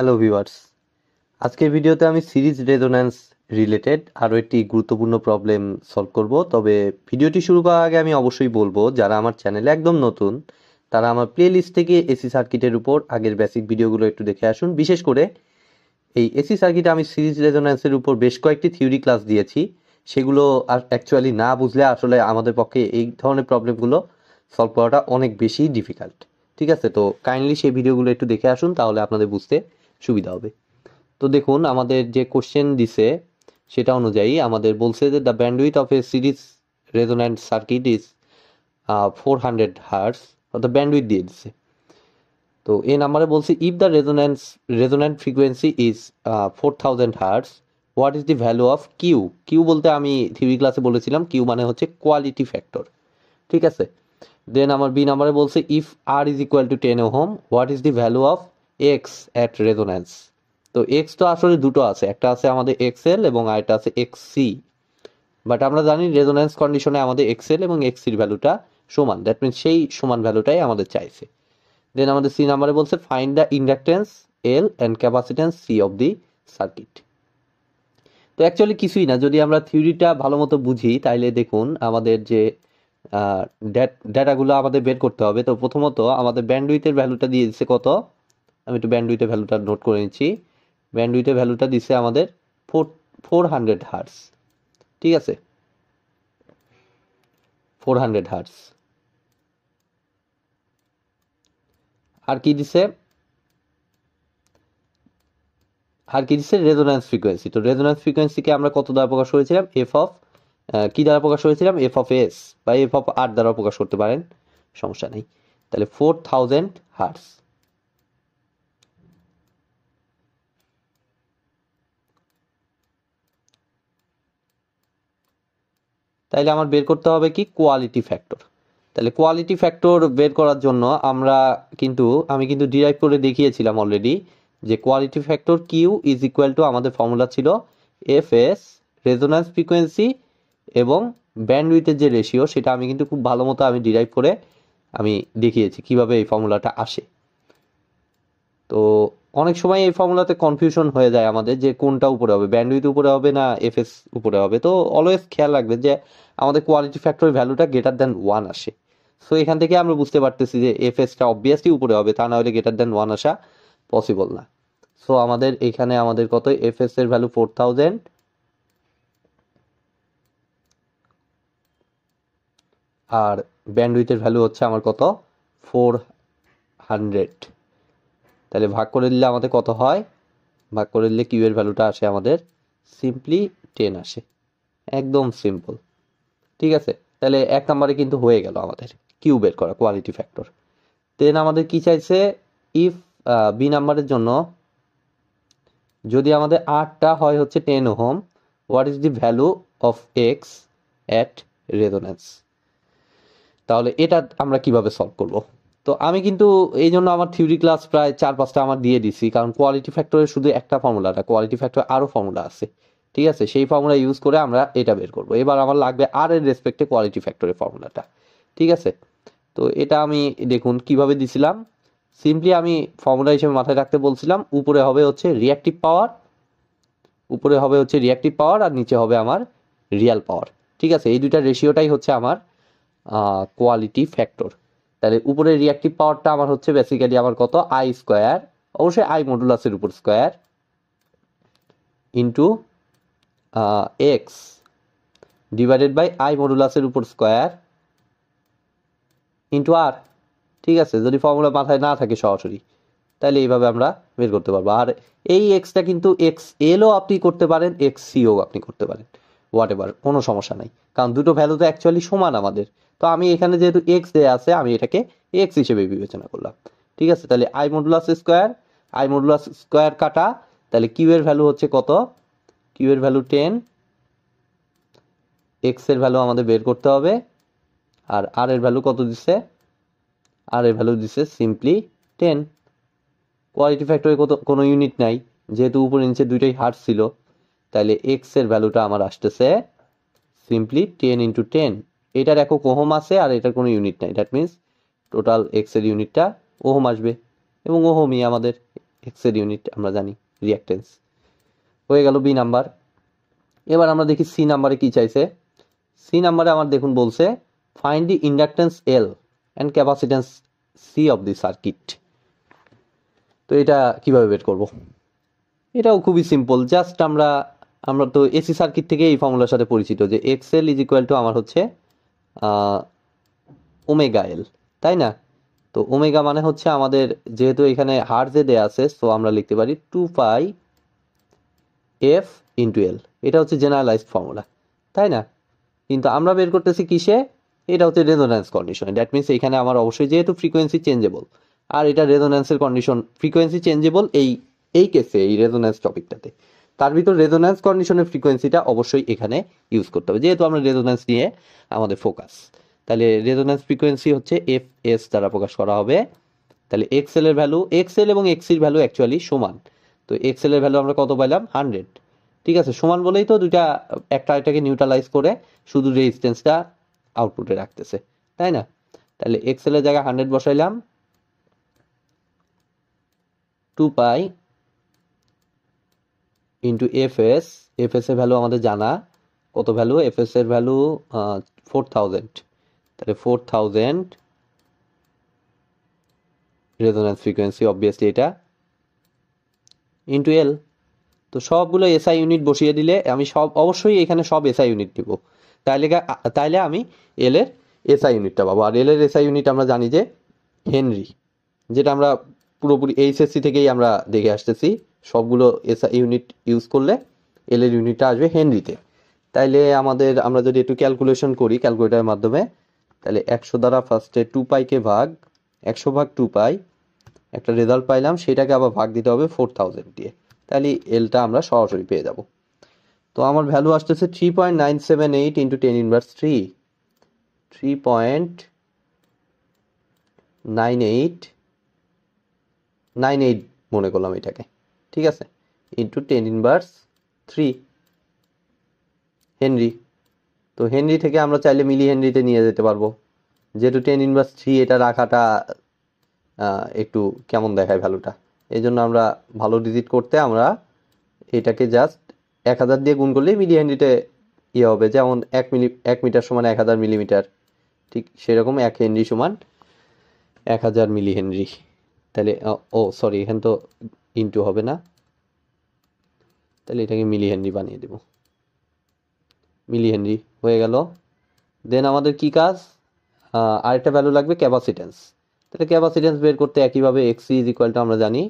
hello viewers আজকের ভিডিওতে আমি সিরিজ রেজোন্যান্স রিলেটেড আরও একটি গুরুত্বপূর্ণ প্রবলেম সলভ করব তবে ভিডিওটি শুরু করার আগে আমি অবশ্যই বলবো যারা আমার চ্যানেলে একদম নতুন তারা আমার প্লেলিস্ট থেকে এসি সার্কিটের উপর আগের বেসিক ভিডিওগুলো একটু দেখে আসুন বিশেষ করে এই এসি সার্কিটে আমি সিরিজ রেজোন্যান্সের উপর বেশ কয়েকটি থিওরি ক্লাস দিয়েছি সেগুলো আর অ্যাকচুয়ালি না বুঝলে আসলে আমাদের পক্ষে এই ধরনের প্রবলেমগুলো সলভ করাটা অনেক বেশি ডিফিকাল্ট ঠিক আছে তো কাইন্ডলি সেই ভিডিওগুলো একটু দেখে আসুন তাহলে আপনাদের বুঝতে সুবিধা হবে তো দেখুন আমাদের যে কোশ্চেন দিছে সেটা অনুযায়ী আমাদের বলছে যে the bandwidth of a series resonant circuit is four hundred hertz অর্থাৎ ব্যান্ডউইথ দিয়ে দিছে তো এ নাম্বারে বলছে if the resonance resonant frequency is four thousand hertz what is the value of Q Q বলতে আমি থিউরি ক্লাসে বলেছিলাম কিউ মানে হচ্ছে কোয়ালিটি ফ্যাক্টর ঠিক আছে দেন আমার বি নাম্বারে বলছে if R is equal to ten ohm what is the value of X at resonance তো এক্স তো আসলে দুটো আছে একটা আছে আমাদের এক্স এল এবং আরেকটা আছে এক্স সি বাট আমরা জানি রেজোন্যান্স কন্ডিশনে আমাদের এক্সএল এবং এক্স সির ভ্যালুটা সমান দ্যাট মিনস সেই সমান ভ্যালুটাই আমাদের চাইছে দেন আমাদের সি নাম্বারে বলছে find the inductance L and capacitance C of the circuit তো অ্যাকচুয়ালি কিছুই না যদি আমরা থিওরিটা ভালো মতো বুঝি তাইলে দেখুন আমাদের যে ডেটাগুলো আমাদের বের করতে হবে তো প্রথমত আমাদের ব্যান্ডউইথের ভ্যালুটা দিয়ে দিচ্ছে কত আমি একটু ব্যান্ডুইতে ভ্যালুটা নোট করে নিচ্ছি ব্যান্ডুইতে ভ্যালুটা দিছে আমাদের ফোর ফোর হান্ড্রেড হার্স ঠিক আছে ফোর হান্ড্রেড হার্স আর কি দিছে আর কি দিচ্ছে রেজোন্যান্স ফ্রিকোয়েন্সি তো রেজোন্যান্স ফ্রিকোয়েন্সিকে আমরা কত দ্বারা প্রকাশ করেছিলাম এফ অফ কি দ্বারা প্রকাশ করেছিলাম এফ অফ এস বা এফ অফ আর দ্বারা প্রকাশ করতে পারেন সমস্যা নেই তাহলে ফোর থাউজেন্ড হার্স তাইলে আমার বের করতে হবে কি কোয়ালিটি ফ্যাক্টর তাহলে কোয়ালিটি ফ্যাক্টর বের করার জন্য আমরা কিন্তু আমি কিন্তু ডিরাইভ করে দেখিয়েছিলাম অলরেডি যে quality factor Q is equal to আমাদের ফর্মুলা ছিল এফ এস রেজোনান্স ফ্রিকোয়েন্সি এবং ব্যান্ডউইথের যে রেশিও সেটা আমি কিন্তু খুব ভালো মতো আমি ডিরাইভ করে আমি দেখিয়েছি কিভাবে এই ফর্মুলাটা আসে তো অনেক সময় এই ফর্মুলাতে কনফিউশন হয়ে যায় আমাদের যে কোনটা উপরে হবে ব্যান্ডউইথ উপরে হবে না এফএস উপরে হবে তো অলওয়েজ খেয়াল রাখবে যে আমাদের কোয়ালিটি ফ্যাক্টরের ভ্যালুটা গ্রেটার দ্যান ওয়ান আসে সো এখান থেকে আমরা বুঝতে পারতেছি যে এফএসটা অবভিয়াসলি উপরে হবে তা না হলে গ্রেটার দ্যান ওয়ান আসা পসিবল না সো আমাদের এখানে আমাদের কত এফএস এর ভ্যালু ফোর থাউজেন্ড আর ব্যান্ডউইথের ভ্যালু হচ্ছে আমার কত ফোর হান্ড্রেড তাহলে ভাগ করে দিলে আমাদের কত হয় ভাগ করে দিলে কিউ এর ভ্যালুটা আসে আমাদের সিম্পলি টেন আসে একদম সিম্পল ঠিক আছে তাহলে এক নম্বরে কিন্তু হয়ে গেল আমাদের কিউ বের করা কোয়ালিটি ফ্যাক্টর দেন আমাদের কি চাইছে ইফ বি নাম্বারের জন্য যদি আমাদের আটটা হয় হচ্ছে ten ohm what is the value of X at resonance তাহলে এটা আমরা কিভাবে সলভ করবো তো আমি কিন্তু এই জন্য আমার থিওরি ক্লাস প্রায় চার পাঁচটা আমার দিয়ে দিছি কারণ কোয়ালিটি ফ্যাক্টরের শুধু একটা ফর্মুলা কোয়ালিটি ফ্যাক্টর আরও ফর্মুলা আছে ঠিক আছে সেই ফর্মুলা ইউজ করে আমরা এটা বের করবো এবার আমার লাগবে আর এর রেসপেক্টে কোয়ালিটি ফ্যাক্টরের ফর্মুলাটা ঠিক আছে তো এটা আমি দেখুন কিভাবে দিছিলাম সিম্পলি আমি ফর্মুলা হিসেবে মাথায় রাখতে বলছিলাম উপরে হবে হচ্ছে রিয়াক্টিভ পাওয়ার উপরে হবে হচ্ছে রিয়াক্টিভ পাওয়ার আর নিচে হবে আমার রিয়াল পাওয়ার ঠিক আছে এই দুইটা রেশিওটাই হচ্ছে আমার কোয়ালিটি ফ্যাক্টর তাহলে উপরের রিয়াক্টিভ পাওয়ারটা আমার হচ্ছে বেসিক্যালি আমার কত আই স্কোয়ার অবশ্যই আই মডুলাসের উপর square into X divided by I মডুলাসের উপর স্কোয়ার ইন্টু আর ঠিক আছে যদি ফর্মুলা মাথায় না থাকে সরাসরি তাহলে এইভাবে আমরা বের করতে পারবো আর এই এক্সটা কিন্তু এক্স এলও আপনি করতে পারেন এক্স সিও আপনি করতে পারেন হোয়াট এভার কোনো সমস্যা নাই কারণ দুটো ভ্যালু তো অ্যাকচুয়ালি সমান আমাদের তো আমি এখানে যেহেতু এক্স দেওয়া আছে আমি এটাকে এক্স হিসেবে বিবেচনা করলাম ঠিক আছে তাহলে I modulus square I modulus square কাটা তাহলে কিউ এর ভ্যালু হচ্ছে কত কিউ এর ভ্যালু টেন এক্স এর ভ্যালু আমাদের বের করতে হবে আর আর এর ভ্যালু কত দিছে আর এর ভ্যালু দিছে সিম্পলি টেন কোয়ালিটি ফ্যাক্টরে কত কোনো ইউনিট নাই যেহেতু উপরে নিচে দুইটাই হার ছিল তাহলে এক্স এর ভ্যালুটা আমার আসতেছে সিম্পলি টেন ইন্টু টেন এটার একক ওহম আছে আর এটার কোনো ইউনিট নাই দ্যাট মিনস টোটাল এক্স এর ইউনিটটা ওহম আসবে এবং ওহমই আমাদের এক্স এর ইউনিট আমরা জানি রিয়াক্টেন্স হয়ে গেল বি নাম্বার এবার আমরা দেখি সি নাম্বারে কি চাইছে সি নাম্বারে আমার দেখুন বলছে find the inductance L and capacitance C of the circuit তো এটা কিভাবে বের করব এটাও খুবই সিম্পল জাস্ট আমরা আমরা তো এসি সার্কিট থেকে এই ফর্মুলার সাথে পরিচিত যে এক্সএল ইজ ইকুয়াল টু আমার হচ্ছে ওমেগা এল তাই না তো ওমেগা মানে হচ্ছে আমাদের যেহেতু এখানে হার যে দেয়া আছে সো আমরা লিখতে পারি two pi F into L এটা হচ্ছে জেনারেলাইজড ফর্মুলা তাই না কিন্তু আমরা বের করতেছি কিসে এটা হচ্ছে রেজোন্যান্স কন্ডিশন দ্যাট মিনস এখানে আমার অবশ্যই যেহেতু ফ্রিকোয়েন্সি চেঞ্জেবল আর এটা রেজোন্যান্সের কন্ডিশন ফ্রিকোয়েন্সি চেঞ্জেবল এই এই কেসে এই রেজোন্যান্স টপিকটাতে তার ভিতর রেজোন্যান্স কন্ডিশনের ফ্রিকোয়েন্সিটা অবশ্যই এখানে ইউজ করতে হবে যেহেতু আমরা রেজোন্যান্স নিয়ে আমাদের ফোকাস তাহলে রেজোন্যান্স ফ্রিকোয়েন্সি হচ্ছে এফ এস দ্বারা প্রকাশ করা হবে তাহলে এক্সেল এর ভ্যালু এক্সেল এবং এক্সির ভ্যালু অ্যাকচুয়ালি সমান তো এক্সেল এর ভ্যালু আমরা কত পাইলাম হান্ড্রেড ঠিক আছে সমান বলেই তো দুইটা একটা এটাকে নিউট্রালাইজ করে শুধু রেজিস্টেন্সটা আউটপুটে রাখতেছে তাই না তাহলে এক্সেলের জায়গায় হান্ড্রেড বসাইলাম two pi into F S F S এর ভ্যালু আমাদের জানা কত ভ্যালু এফ এস এর ভ্যালু ফোর থাউজেন্ড তাহলে four thousand resonance frequency obviously এটা ইন্টু এল তো সবগুলো এসআই ইউনিট বসিয়ে দিলে আমি সব অবশ্যই এখানে সব এসআই ইউনিট দিব তাইলে তাইলে আমি এল এর এসআই ইউনিটটা পাবো আর এল এর এসআই ইউনিট আমরা জানি যে হেনরি যেটা আমরা পুরোপুরি এইচএসসি থেকেই আমরা দেখে আসতেছি সবগুলো এসআই ইউনিট ইউজ করলে এল এর ইউনিটটা আসবে হেনরিতে তাইলে আমাদের আমরা যদি একটু ক্যালকুলেশন করি ক্যালকুলেটারের মাধ্যমে তাহলে একশো দ্বারা ফার্স্টে টু পাইকে ভাগ একশো ভাগ টু পাই একটা রেজাল্ট পাইলাম সেটাকে আবার ভাগ দিতে হবে ফোর থাউজেন্ড দিয়ে তাহলে এলটা আমরা সরাসরি পেয়ে যাব তো আমার ভ্যালু আসতেছে three point nine seven eight into ten inverse three three point nine eight nine eight মনে করলাম এটাকে ঠিক আছে into ten inverse three henry তো হেনরি থেকে আমরা চাইলে মিলি হেনরিতে নিয়ে যেতে পারবো যেহেতু টেন ইনভার্স থ্রি এটা রাখাটা একটু কেমন দেখায় ভ্যালুটা এই জন্য আমরা ভালো ডিজিট করতে আমরা এটাকে জাস্ট এক হাজার দিয়ে গুণ করলেই মিলি হেনরিতে ইয়ে হবে যেমন এক মিলি এক মিটার সমান এক হাজার মিলিমিটার ঠিক সেরকম এক হেনরি সমান এক হাজার মিলি হেনরি তাহলে ও সরি এখানে তো ইন্টু হবে না তাহলে এটাকে মিলি হেনরি বানিয়ে দেব মিলি হেনরি হয়ে গেল দেন আমাদের কি কাজ আরেকটা ভ্যালু লাগবে ক্যাপাসিটেন্স তাহলে ক্যাপাসিটেন্স বের করতে একইভাবে এক্স ইজ ইকুয়ালটা আমরা জানি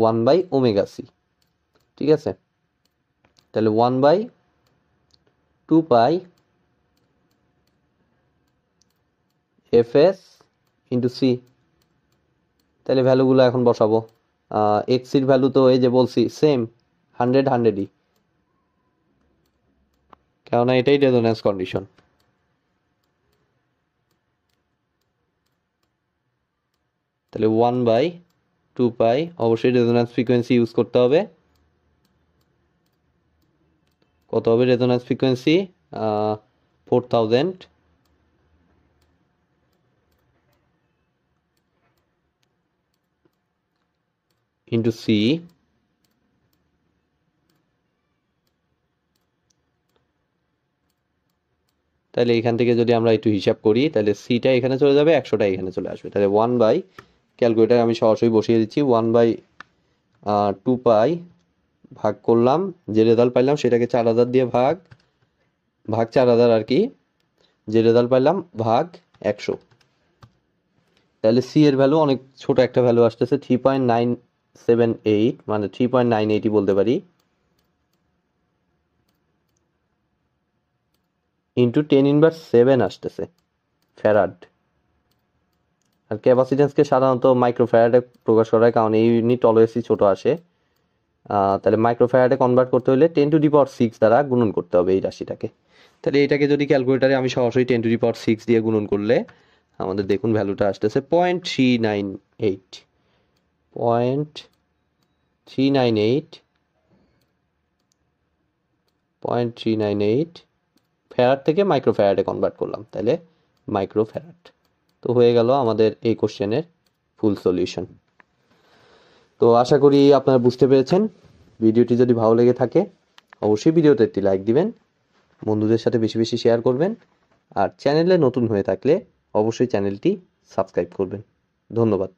ওয়ান বাই ওমেগা সি ঠিক আছে তাহলে one by two pi F S into C তাহলে ভ্যালুগুলো এখন বসাবো এক্সির ভ্যালু তো এই যে বলছি সেম হান্ড্রেড হান্ড্রেডই কেননা এটাই রেজোনেন্স কন্ডিশন তাহলে ওয়ান বাই টু পাই অবশ্যই রেজোনেন্স ফ্রিকোয়েন্সি ইউজ করতে হবে কত হবে resonance frequency four thousand into C তাহলে এখান থেকে যদি আমরা একটু হিসাব করি তাহলে সিটা এখানে চলে যাবে একশোটা এখানে চলে আসবে তাহলে ওয়ান বাই ক্যালকুলেটার আমি সরাসরি বসিয়ে দিচ্ছি ওয়ান বাই টু পাই ভাগ করলাম যে রেজাল্ট পাইলাম সেটাকে চার হাজার দিয়ে ভাগ ভাগ চার হাজার আর কি যে রেজাল্ট পাইলাম ভাগ একশো তাহলে সি এর ভ্যালু অনেক ছোট একটা ভ্যালু আসতেছে থ্রি পয়েন্ট নাইন মানে থ্রি বলতে পারি ইন্টু টেন ইনভার্স সেভেন আসতেছে ফ্যারাড আর ক্যাপাসিটেন্সকে সাধারণত মাইক্রোফ্যারাডে প্রকাশ করার কারণ এই ইউনিট অলওয়েসই ছোট আসে তাহলে মাইক্রোফ্যারাডে কনভার্ট করতে হলে ten to the power six দ্বারা গুণন করতে হবে এই রাশিটাকে তাহলে এটাকে যদি ক্যালকুলেটারে আমি সরাসরি ten to the power six দিয়ে গুণন করলে আমাদের দেখুন ভ্যালুটা আসতেছে point three nine eight point three nine eight point three nine eight farad থেকে মাইক্রো ফেরাটে কনভার্ট করলাম তাহলে মাইক্রো ফেরাট তো হয়ে গেল আমাদের এই কোশ্চেনের ফুল সলিউশন তো আশা করি আপনারা বুঝতে পেরেছেন ভিডিওটি যদি ভালো লেগে থাকে অবশ্যই ভিডিওতে একটি লাইক দিবেন বন্ধুদের সাথে বেশি বেশি শেয়ার করবেন আর চ্যানেলে নতুন হয়ে থাকলে অবশ্যই চ্যানেলটি সাবস্ক্রাইব করবেন ধন্যবাদ